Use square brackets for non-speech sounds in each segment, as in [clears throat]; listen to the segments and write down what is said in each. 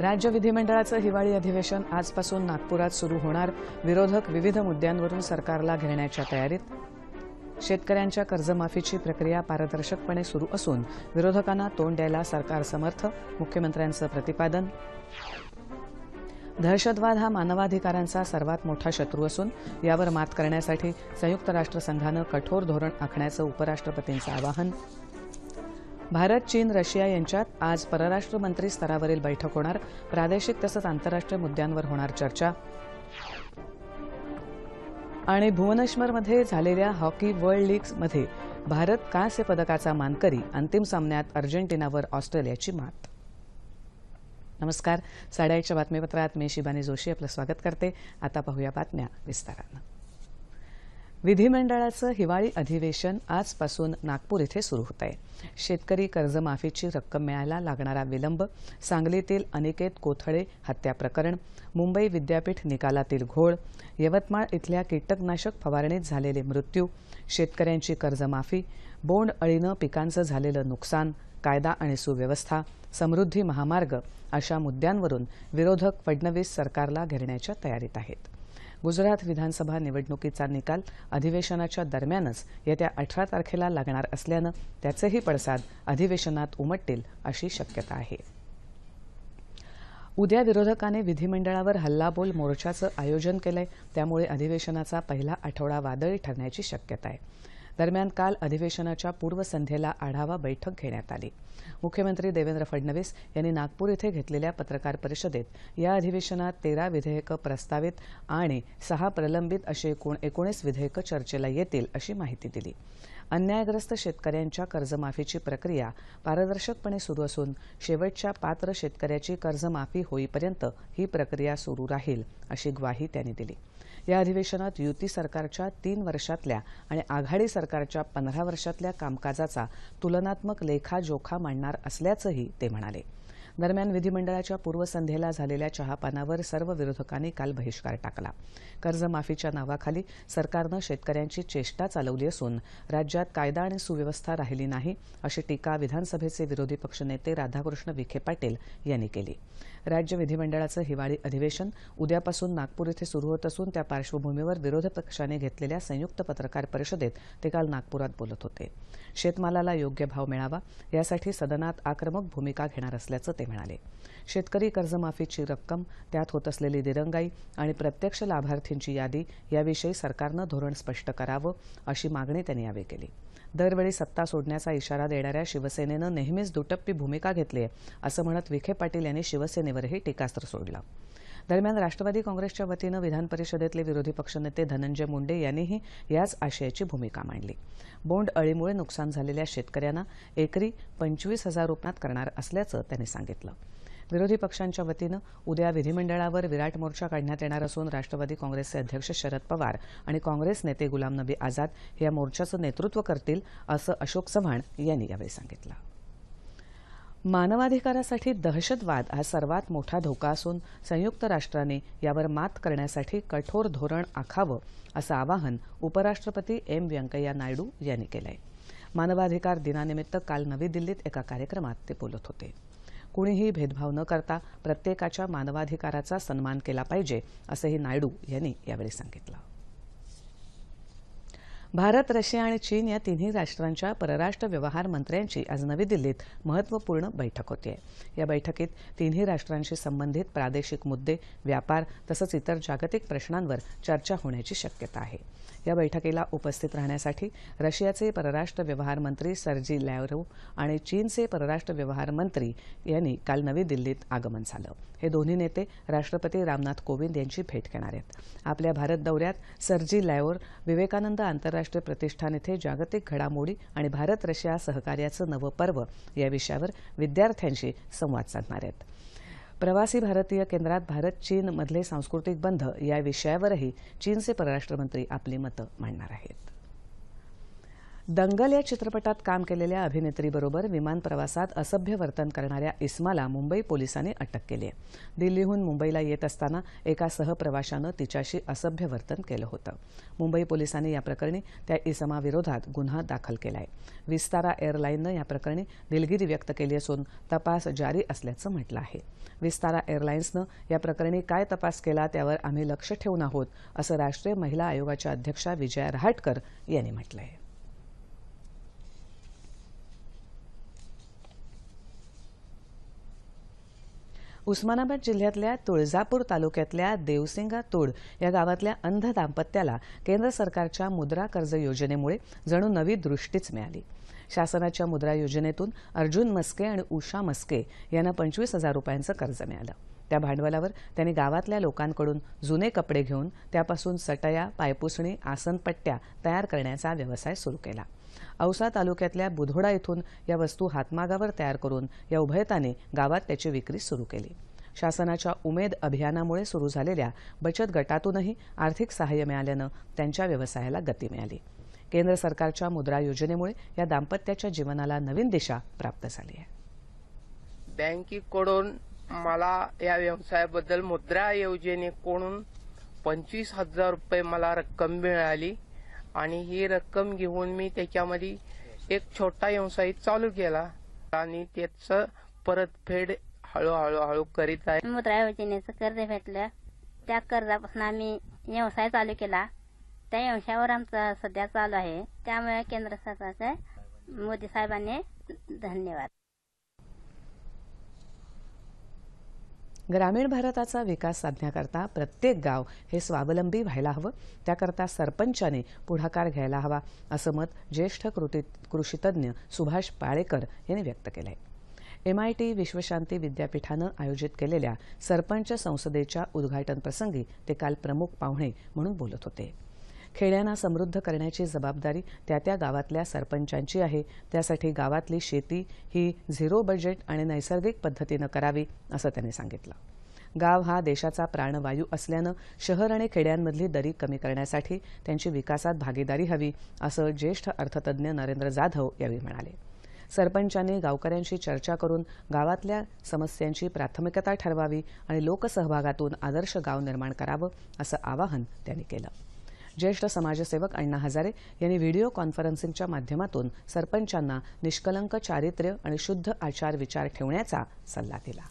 राज्य विधिमंडळाचं हिवाळी अधिवेशन आजपासून नागपुरात सुरू होणार विरोधक विविध मुद्द्यांवरून सरकारला घेण्याच्या तयारीत शेतकऱ्यांच्या कर्जमाफीची प्रक्रिया पारदर्शकपणे सुरू असून विरोधकांना तोंड द्यायला सरकार समर्थ मुख्यमंत्र्यांचं प्रतिपादन दहशतवाद हा मानवाधिकारांचा सर्वात मोठा शत्रू असून यावर मात करण्यासाठी संयुक्त राष्ट्रसंघानं कठोर धोरण आखण्याचं उपराष्ट्रपतींचं आवाहन भारत चीन रशिया यांच्यात आज परराष्ट्र मंत्री स्तरावरील बैठक होणार प्रादेशिक तसंच आंतरराष्ट्रीय मुद्द्यांवर होणार चर्चा आणि भुवनेश्वरमध्ये झालेल्या हॉकी वर्ल्ड लीगमध्ये भारत कांस्य पदकाचा मानकरी अंतिम सामन्यात अर्जेंटिनावर ऑस्ट्रेलियाची मात नमस्कार साडेआठच्या बातमीपत्रात मी शिबानी जोशी आपलं स्वागत करते आता पाहूया बातम्या विस्तारानं विधिमंडळाचं हिवाळी अधिवेशन आजपासून नागपूर इथं सुरू होत आहे शेतकरी कर्जमाफीची रक्कम मिळायला लागणारा विलंब सांगलीतील अनिकेत कोथळे हत्या प्रकरण मुंबई विद्यापीठ निकालातील घोळ यवतमाळ इथल्या कीटकनाशक फवारणीत झालेले मृत्यू शेतकऱ्यांची कर्जमाफी बोंड अळीनं पिकांचं झालेलं नुकसान कायदा आणि सुव्यवस्था समृद्धी महामार्ग अशा मुद्द्यांवरून विरोधक फडणवीस सरकारला घेरण्याच्या तयारीत आहेत गुजरात विधानसभा निवडणुकीचा निकाल अधिवेशनाच्या दरम्यानच येत्या अठरा तारखेला लागणार असल्यानं त्याचेही पडसाद अधिवेशनात उमटतील अशी शक्यता आहे उद्या विरोधकाने विधिमंडळावर हल्लाबोल मोर्चाचं आयोजन केलंय त्यामुळे अधिवेशनाचा पहिला आठवडा वादळी ठरण्याची शक्यता आहे दरम्यान काल अधिवेशनाच्या पूर्वसंध्येला आढावा बैठक घेण्यात आली मुख्यमंत्री देवेंद्र फडणवीस यांनी नागपूर इथं घेतलेल्या पत्रकार परिषदेत या अधिवेशनात तेरा विधेयक प्रस्तावित आणि सहा प्रलंबित अशी एकूण एकोणीस विधेयक चर्चेला येतील अशी माहिती दिली अन्यायग्रस्त शेतकऱ्यांच्या कर्जमाफीची प्रक्रिया पारदर्शकपणे सुरू असून शेवटच्या पात्र शेतकऱ्याची कर्जमाफी होईपर्यंत ही प्रक्रिया सुरू राहील अशी ग्वाही त्यांनी दिली या अधिवेशनात युती सरकारच्या तीन वर्षातल्या आणि आघाडी सरकारच्या पंधरा वर्षातल्या कामकाजाचा तुलनात्मक लेखाजोखा मांडणार असल्याचंही ते म्हणाले दरम्यान विधिमंडळाच्या पूर्वसंध्येला झालेल्या चहापानावर सर्व विरोधकांनी काल बहिष्कार टाकला कर्जमाफीच्या नावाखाली सरकारनं शेतकऱ्यांची चेष्टा चालवली असून राज्यात कायदा आणि सुव्यवस्था राहिली नाही अशी टीका विधानसभेचे विरोधी पक्षनेते राधाकृष्ण विखे पाटील यांनी केली राज्य विधिमंडळाचं हिवाळी अधिवेशन उद्यापासून नागपूर इथं सुरू होत असून त्या पार्श्वभूमीवर विरोधी पक्षाने घेतलेल्या संयुक्त पत्रकार परिषदेत ते काल नागपुरात बोलत होते शेतमालाला योग्य भाव मिळावा यासाठी सदनात आक्रमक भूमिका घेणार असल्याचं ते म्हणाले शेतकरी कर्जमाफीची रक्कम त्यात होत असलेली दिरंगाई आणि प्रत्यक्ष लाभार्थींची यादी याविषयी सरकारनं धोरण स्पष्ट करावं अशी मागणी त्यांनी यावेळी केली दरवेळी सत्ता सोडण्याचा इशारा देणाऱ्या शिवसेनेनं नेहमीच दुटप्पी भूमिका घेतली आहे असं म्हणत विखे पाटील यांनी शिवसेनेवरही टीकास्त्र सोडलं दरम्यान राष्ट्रवादी काँग्रेसच्या वतीनं विधान परिषदेतले विरोधी पक्षनेते धनंजय मुंडे यांनीही याच आशयाची भूमिका मांडली बोंड अळीमुळे नुकसान झालेल्या शेतकऱ्यांना एकरी पंचवीस हजार रुपयात करणार असल्याचं त्यांनी सांगितलं विरोधी पक्षांच्या वतीनं उद्या विधिमंडळावर विराट मोर्चा काढण्यात येणार असून राष्ट्रवादी काँग्रेसचे अध्यक्ष शरद पवार आणि काँग्रेस नेते गुलाम नबी आझाद या मोर्चाचं नेतृत्व करतील असं अशोक चव्हाण यांनी यावेळी सांगितलं मानवाधिकारासाठी दहशतवाद हा सर्वात मोठा धोका असून संयुक्त राष्ट्राने यावर मात करण्यासाठी कठोर धोरण आखावं असं आवाहन उपराष्ट्रपती एम व्यंकय्या नायडू यांनी केलं आहे मानवाधिकार दिनानिमित्त काल नवी दिल्लीत एका कार्यक्रमात ते बोलत होते कुणीही भेदभाव न करता प्रत्येकाच्या मानवाधिकाराचा सन्मान केला पाहिजे असंही नायडू यांनी यावेळी सांगितलं भारत रशिया आणि चीन या तिन्ही राष्ट्रांच्या परराष्ट्र व्यवहार मंत्र्यांची आज नवी दिल्लीत महत्त्वपूर्ण बैठक आहे या बैठकीत तिन्ही राष्ट्रांशी संबंधित प्रादेशिक मुद्दे व्यापार तसंच इतर जागतिक प्रश्नांवर चर्चा होण्याची शक्यता आहे या बैठकीला उपस्थित राहण्यासाठी रशियाचे परराष्ट्र व्यवहार मंत्री सर्जी लॅवरो आणि चीनचे परराष्ट्र व्यवहार मंत्री यांनी काल नवी दिल्लीत आगमन झालं हे दोन्ही नेते राष्ट्रपती रामनाथ कोविंद यांची भेट घेणार आहेत आपल्या भारत दौऱ्यात सर्जी लॅवोर विवेकानंद आंतरराष्ट्रीय राष्ट्रीय प्रतिष्ठान इथे जागतिक घडामोडी आणि भारत रशिया सहकार्याचं नवं पर्व या विषयावर विद्यार्थ्यांशी संवाद साधणार आहेत प्रवासी भारतीय केंद्रात भारत चीन मधले सांस्कृतिक बंध या विषयावरही चीनचे परराष्ट्रमंत्री आपली मतं मांडणार आहेत दंगल या चित्रपटात काम केलेल्या अभिनेत्रीबरोबर विमान प्रवासात असभ्य वर्तन करणाऱ्या इस्माला मुंबई पोलिसांनी अटक केली आहे दिल्लीहून मुंबईला येत असताना एका सहप्रवाशानं तिच्याशी असभ्य वर्तन केलं होतं मुंबई पोलिसांनी या प्रकरणी त्या इसमाविरोधात गुन्हा दाखल केला आहे विस्तारा एअरलाईननं या प्रकरणी दिलगिरी व्यक्त केली असून तपास जारी असल्याचं म्हटलं आहे विस्तारा एअरलाईन्सनं या प्रकरणी काय तपास केला त्यावर आम्ही लक्ष ठेवून आहोत असं राष्ट्रीय महिला आयोगाच्या अध्यक्षा विजया रहाटकर यांनी म्हटलं आहे उस्मानाबाद जिल्ह्यातल्या तुळजापूर तालुक्यातल्या देवसिंगा तोड या गावातल्या अंध दाम्पत्याला केंद्र सरकारच्या मुद्रा कर्ज योजनेमुळे जणू नवी दृष्टीच मिळाली शासनाच्या मुद्रा योजनेतून अर्जुन मस्के आणि उषा मस्के यांना पंचवीस हजार रुपयांचं कर्ज मिळालं त्या भांडवलावर त्यांनी गावातल्या लोकांकडून जुने कपडे घेऊन त्यापासून सटया पायपुसणी आसनपट्ट्या तयार करण्याचा व्यवसाय सुरू केला औसा तालुक्यातल्या बुधोडा इथून या वस्तू हातमागावर तयार करून या उभयताने गावात त्याची विक्री सुरू केली शासनाच्या उमेद अभियानामुळे सुरू झालेल्या बचत गटातूनही आर्थिक सहाय्य मिळाल्यानं त्यांच्या व्यवसायाला गती मिळाली केंद्र सरकारच्या मुद्रा योजनेमुळे या दाम्पत्याच्या जीवनाला नवीन दिशा प्राप्त झाली आहे बँकेकडून मला या व्यवसायाबद्दल मुद्रा योजनेकडून पंचवीस हजार रुपये मला रक्कम मिळाली आणि ही रक्कम घेऊन मी त्याच्यामध्ये एक छोटा व्यवसाय चालू केला आणि त्याच परतफेड हळूहळू हळू करीत आहे मुद्रा योजनेचं कर्ज भेटलं त्या कर्जापासून आम्ही व्यवसाय चालू केला त्या व्यवसायावर आमचा सध्या चालू आहे त्यामुळे केंद्र सरकारचे मोदी साहेबांनी धन्यवाद ग्रामीण भारताचा विकास साधण्याकरता प्रत्येक गाव हे स्वावलंबी व्हायला हवं त्याकरता सरपंचाने पुढाकार घ्यायला हवा असं मत ज्येष्ठ कृती कृषीतज्ञ सुभाष पाळेकर यांनी व्यक्त केलं आहे एमआयटी विश्वशांती विद्यापीठानं आयोजित केलेल्या सरपंच संसदेच्या प्रसंगी ते काल प्रमुख पाहुणे म्हणून बोलत होते खेड्यांना समृद्ध करण्याची जबाबदारी त्या त्या गावातल्या सरपंचांची आहे त्यासाठी गावातली शेती ही झिरो बजेट आणि नैसर्गिक पद्धतीनं करावी असं त्यांनी सांगितलं गाव हा देशाचा प्राणवायू असल्यानं शहर आणि खेड्यांमधली दरी कमी करण्यासाठी त्यांची विकासात भागीदारी हवी असं ज्येष्ठ अर्थतज्ञ नरेंद्र जाधव यावेळी म्हणाले सरपंचांनी गावकऱ्यांशी चर्चा करून गावातल्या समस्यांची प्राथमिकता ठरवावी आणि लोकसहभागातून आदर्श गाव निर्माण करावं असं आवाहन त्यांनी केलं ज्येष्ठ समाजसेवक अण्णा हजारे यांनी व्हिडिओ कॉन्फरन्सिंगच्या माध्यमातून सरपंचांना निष्कलंक चारित्र्य आणि शुद्ध आचार विचार ठेवण्याचा सल्ला दिला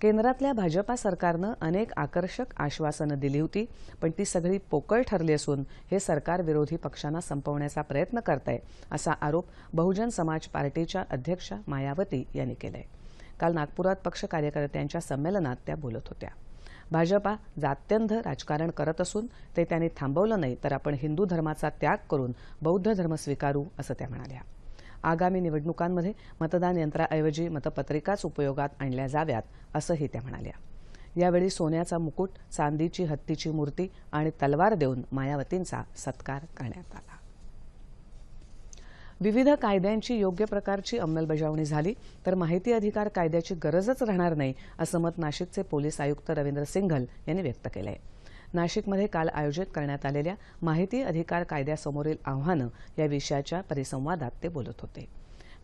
केंद्रातल्या भाजपा सरकारनं अनेक आकर्षक आश्वासनं दिली होती पण ती सगळी पोकळ ठरली असून हे सरकार विरोधी पक्षांना संपवण्याचा प्रयत्न करत आहे असा आरोप बहुजन समाज पार्टीच्या अध्यक्षा मायावती यांनी केलाय काल नागपुरात पक्ष कार्यकर्त्यांच्या संमेलनात त्या बोलत होत्या भाजपा जात्यंध राजकारण करत असून ते त्यांनी थांबवलं नाही तर आपण हिंदू धर्माचा त्याग करून बौद्ध धर्म स्वीकारू असं त्या म्हणाल्या आगामी निवडणुकांमध्ये मतदान यंत्राऐवजी मतपत्रिकाच उपयोगात आणल्या जाव्यात असंही त्या म्हणाल्या यावेळी सोन्याचा मुकुट चांदीची हत्तीची मूर्ती आणि तलवार देऊन मायावतींचा सत्कार करण्यात आला विविध कायद्यांची योग्य प्रकारची अंमलबजावणी झाली तर माहिती अधिकार कायद्याची गरजच राहणार नाही असं मत नाशिकचे पोलीस आयुक्त रवींद्र सिंघल यांनी व्यक्त केलं आहे नाशिकमध्ये काल आयोजित करण्यात आलेल्या माहिती अधिकार कायद्यासमोरील आव्हानं या विषयाच्या परिसंवादात ते बोलत होते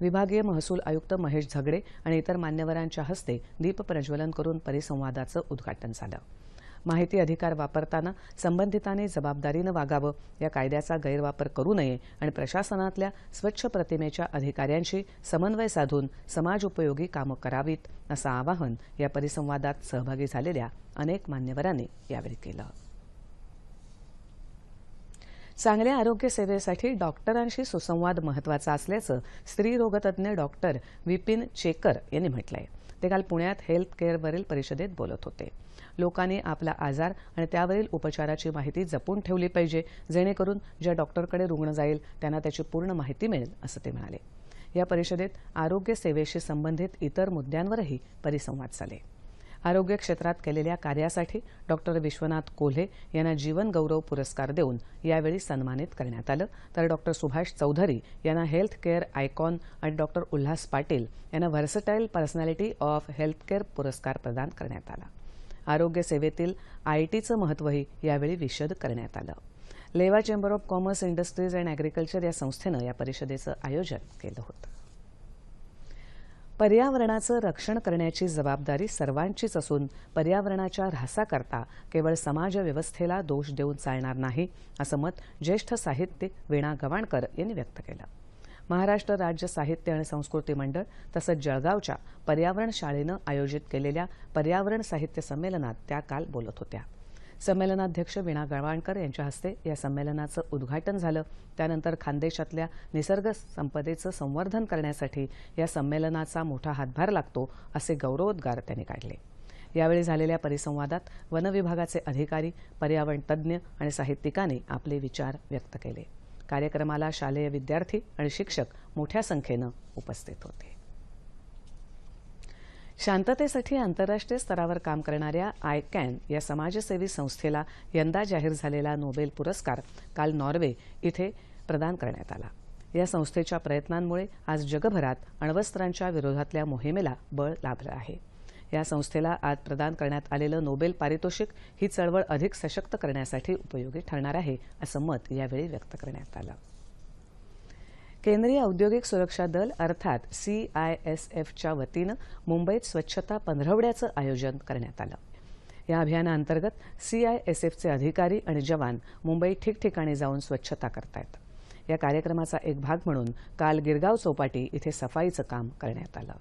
विभागीय महसूल आयुक्त महेश झगडे आणि इतर मान्यवरांच्या हस्ते दीपप्रज्वलन करून परिसंवादाचं उद्घाटन झालं माहिती अधिकार वापरताना संबंधिताने जबाबदारीनं वागावं या कायद्याचा गैरवापर करू नये आणि प्रशासनातल्या स्वच्छ प्रतिमेच्या अधिकाऱ्यांशी समन्वय साधून समाजोपयोगी कामं करावीत असं आवाहन या परिसंवादात सहभागी झालेल्या अनेक मान्यवरांनी यावेळी केलं चांगल्या आरोग्य सेवेसाठी डॉक्टरांशी सुसंवाद महत्वाचा असल्याचं स्त्रीरोगतज्ज्ञ डॉक्टर विपिन चेकर यांनी म्हटलं ते काल पुण्यात हेल्थ केअरवरील परिषदेत बोलत होते लोकांनी आपला आजार आणि त्यावरील उपचाराची माहिती जपून ठेवली पाहिजे जेणेकरून ज्या डॉक्टरकडे रुग्ण जाईल त्यांना त्याची पूर्ण माहिती मिळेल असं ते म्हणाले या परिषदेत आरोग्य सेवेशी संबंधित इतर मुद्द्यांवरही परिसंवाद झाले आरोग्य क्षेत्रात केलेल्या कार्यासाठी डॉक्टर विश्वनाथ कोल्हे यांना जीवन गौरव पुरस्कार देऊन यावेळी सन्मानित करण्यात आलं तर डॉक्टर सुभाष चौधरी यांना हेल्थ केअर आयकॉन आणि डॉक्टर उल्हास पाटील यांना व्हर्सटाईल पर्सनॅलिटी ऑफ हेल्थकेअर पुरस्कार प्रदान करण्यात आला आरोग्य सेवेतील आयटीचं महत्वही यावेळी विशद करण्यात आलं Leva chamber of commerce industries and agriculture या संस्थेनं या परिषदेचं आयोजन केलं होतं पर्यावरणाचं रक्षण करण्याची जबाबदारी सर्वांचीच असून पर्यावरणाच्या ऱ्हासाकरता केवळ समाजव्यवस्थेला दोष देऊन चालणार नाही असं मत ज्येष्ठ साहित्यिक वीणा गवाणकर यांनी व्यक्त केलं महाराष्ट्र राज्य साहित्य आणि संस्कृती मंडळ तसंच जळगावच्या पर्यावरण शाळेनं आयोजित केलेल्या पर्यावरण साहित्य संमेलनात त्या काल बोलत होत्या संमेलनाध्यक्ष विणा गळवाणकर यांच्या हस्ते या संमेलनाचं उद्घाटन झालं त्यानंतर खानदेशातल्या निसर्ग संपदेचं संवर्धन करण्यासाठी या संमेलनाचा मोठा हातभार लागतो असे गौरवोद्गार त्यांनी काढले यावेळी झालेल्या परिसंवादात वनविभागाचे अधिकारी पर्यावरण तज्ज्ञ आणि साहित्यिकांनी आपले विचार व्यक्त केले कार्यक्रमाला शालेय विद्यार्थी आणि शिक्षक मोठ्या संख्येनं उपस्थित होते शांततेसाठी आंतरराष्ट्रीय स्तरावर काम करणाऱ्या आय कॅन या समाजसेवी संस्थेला यंदा जाहीर झालेला नोबेल पुरस्कार काल नॉर्वे इथे प्रदान करण्यात आला या संस्थेच्या प्रयत्नांमुळे आज जगभरात अण्वस्त्रांच्या विरोधातल्या मोहिमेला बळ लाभलं आहे या संस्थेला आज प्रदान करण्यात आलेलं नोबेल पारितोषिक ही चळवळ अधिक सशक्त करण्यासाठी उपयोगी ठरणार आहे असं मत यावेळी व्यक्त करण्यात आलं केंद्रीय औद्योगिक सुरक्षा दल अर्थात सीआयएसएफच्या वतीनं मुंबईत स्वच्छता पंधरवड्याचं आयोजन करण्यात आलं या अभियानाअंतर्गत सीआयएसएफचे अधिकारी आणि जवान मुंबईत ठिकठिकाणी जाऊन स्वच्छता करतायत या कार्यक्रमाचा एक भाग म्हणून काल गिरगाव चौपाटी इथे सफाईचं काम करण्यात आलं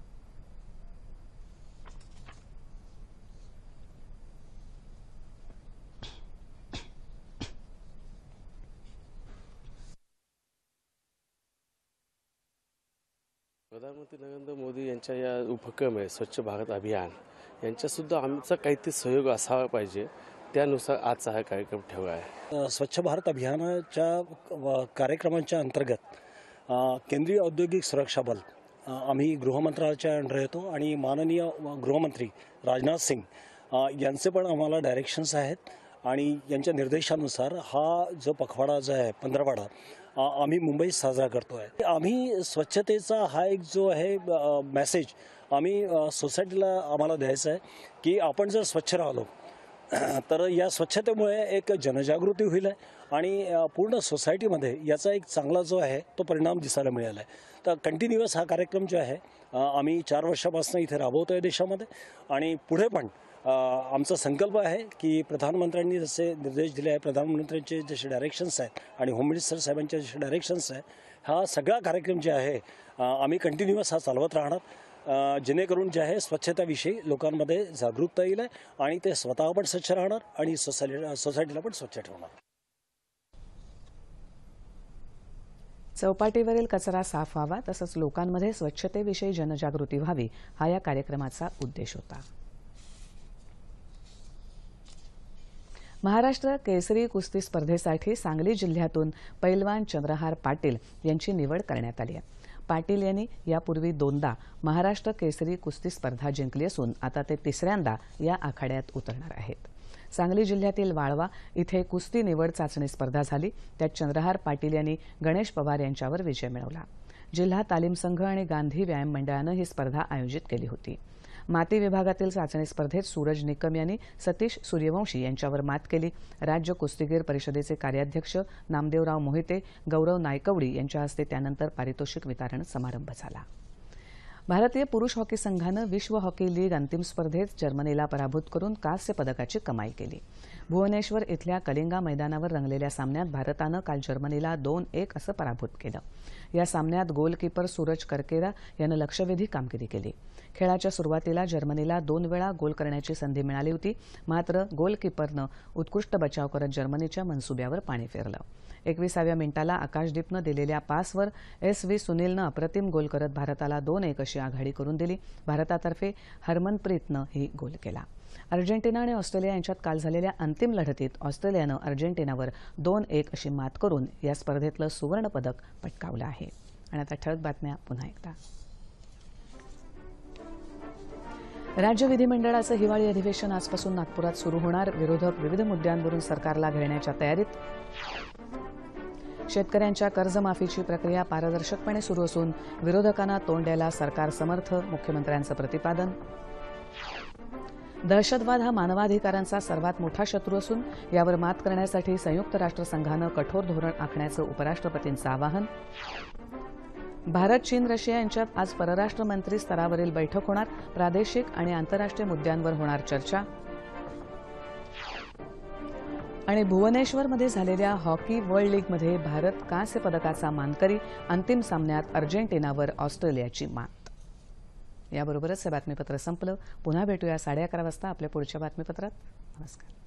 प्रधानमंत्री नरेंद्र मोदी यांच्या या उपक्रम आहे स्वच्छ भारत अभियान यांच्यासुद्धा आमचा काहीतरी सहयोग असावा पाहिजे त्यानुसार आजचा हा कार्यक्रम ठेवला आहे स्वच्छ भारत अभियानाच्या कार्यक्रमांच्या अंतर्गत केंद्रीय औद्योगिक सुरक्षा बल आम्ही गृहमंत्रालयाच्या अंडर येतो आणि माननीय गृहमंत्री राजनाथ सिंग यांचे पण आम्हाला डायरेक्शन्स आहेत आणि यांच्या निर्देशानुसार हा जो पखवाडा जो आहे पंधरवाडा आम्ही मुंबईत साजरा करतो आहे आम्ही स्वच्छतेचा हा एक जो आहे मेसेज आम्ही सोसायटीला आम्हाला द्यायचा आहे की आपण जर स्वच्छ राहिलो [clears throat] तर या स्वच्छतेमुळे एक जनजागृती होईल आहे आणि पूर्ण सोसायटीमध्ये याचा एक चांगला जो आहे तो परिणाम दिसायला मिळाला आहे तर कंटिन्युअस हा कार्यक्रम जो आहे आम्ही चार वर्षापासून इथे राबवतो आहे देशामध्ये आणि पुढे पण आमचा संकल्प आहे की प्रधानमंत्र्यांनी जसे निर्देश दिले आहे प्रधानमंत्र्यांचे जसे डायरेक्शन्स आहेत आणि होम मिनिस्टर साहेबांचे जसे डायरेक्शन्स आहे हा सगळा कार्यक्रम जे आहे आम्ही कंटिन्युअस हा चालवत राहणार जेणेकरून जे आहे स्वच्छतेविषयी लोकांमध्ये जागरूकता येईल आणि ते स्वतः पण स्वच्छ राहणार आणि सोसायटी सोसायटीला पण स्वच्छ ठेवणार चौपाटीवरील कचरा साफ व्हावा तसंच लोकांमध्ये स्वच्छतेविषयी जनजागृती व्हावी हा या कार्यक्रमाचा उद्देश होता महाराष्ट्र केसरी कुस्ती स्पर्धेसाठी सांगली जिल्ह्यातून पैलवान चंद्रहार पाटील यांची निवड करण्यात आली आहे पाटील यांनी यापूर्वी दोनदा महाराष्ट्र केसरी कुस्ती स्पर्धा जिंकली असून आता ते तिसऱ्यांदा या आखाड्यात उतरणार आहेत सांगली जिल्ह्यातील वाळवा इथे कुस्ती निवड चाचणी स्पर्धा झाली त्यात चंद्रहार पाटील यांनी गणेश पवार यांच्यावर विजय मिळवला जिल्हा तालीम संघ आणि गांधी व्यायाम मंडळानं ही स्पर्धा आयोजित केली होती माती विभागातील चाचणी स्पर्धेत सूरज निकम यांनी सतीश सूर्यवंशी यांच्यावर मात केली राज्य कुस्तीगीर परिषदेचे कार्याध्यक्ष नामदेवराव मोहिते गौरव नायकवडी यांच्या हस्ते त्यानंतर पारितोषिक वितरण समारंभ झाला भारतीय पुरुष हॉकी संघानं विश्व हॉकी लीग अंतिम स्पर्धेत जर्मनीला पराभूत करून कांस्य पदकाची कमाई केली भुवनेश्वर इथल्या कलिंगा मैदानावर रंगलेल्या सामन्यात भारतानं काल जर्मनीला दोन एक असं पराभूत केलं या सामन्यात गोलकीपर सूरज करकेरा यानं लक्षवेधी कामगिरी केली खेळाच्या सुरुवातीला जर्मनीला दोन वेळा गोल करण्याची संधी मिळाली होती मात्र गोलकीपरनं उत्कृष्ट बचाव करत जर्मनीच्या मनसुब्यावर पाणी फेरलं एकविसाव्या मिनिटाला आकाशदीपनं दिलेल्या पासवर एस व्ही सुनीलनं अप्रतिम गोल करत भारताला दोन एक अशी आघाडी करून दिली भारतातर्फे हरमनप्रीतनं ही गोल केला अर्जेंटिना आणि ऑस्ट्रेलिया यांच्यात काल झालेल्या अंतिम लढतीत ऑस्ट्रेलियानं अर्जेंटिनावर दोन एक अशी मात करून या स्पर्धेतलं सुवर्णपदक पटकावलं आहे आणि आता ठळक बातम्या पुन्हा एकदा राज्य विधिमंडळाचं हिवाळी अधिवेशन आजपासून नागपुरात सुरू होणार विरोधक विविध मुद्द्यांवरून सरकारला घेण्याच्या तयारीत शेतकऱ्यांच्या कर्जमाफीची प्रक्रिया पारदर्शकपणे सुरू असून विरोधकांना तोंड द्यायला सरकार समर्थ मुख्यमंत्र्यांचं प्रतिपादन दहशतवाद हा मानवाधिकारांचा सर्वात मोठा शत्रू असून यावर मात करण्यासाठी संयुक्त राष्ट्रसंघानं कठोर धोरण आखण्याचं उपराष्ट्रपतींचं आवाहन भारत चीन रशिया यांच्यात आज परराष्ट्र मंत्री स्तरावरील बैठक होणार प्रादेशिक आणि आंतरराष्ट्रीय मुद्द्यांवर होणार चर्चा आणि भुवनेश्वरमध्ये झालेल्या हॉकी वर्ल्ड लीगमध्ये भारत कांस्य पदकाचा मानकरी अंतिम सामन्यात अर्जेंटिनावर ऑस्ट्रेलियाची मात याबरोबरच हे बातमीपत्र संपलं पुन्हा भेटूया साडे अकरा वाजता आपल्या पुढच्या बातमीपत्रात नमस्कार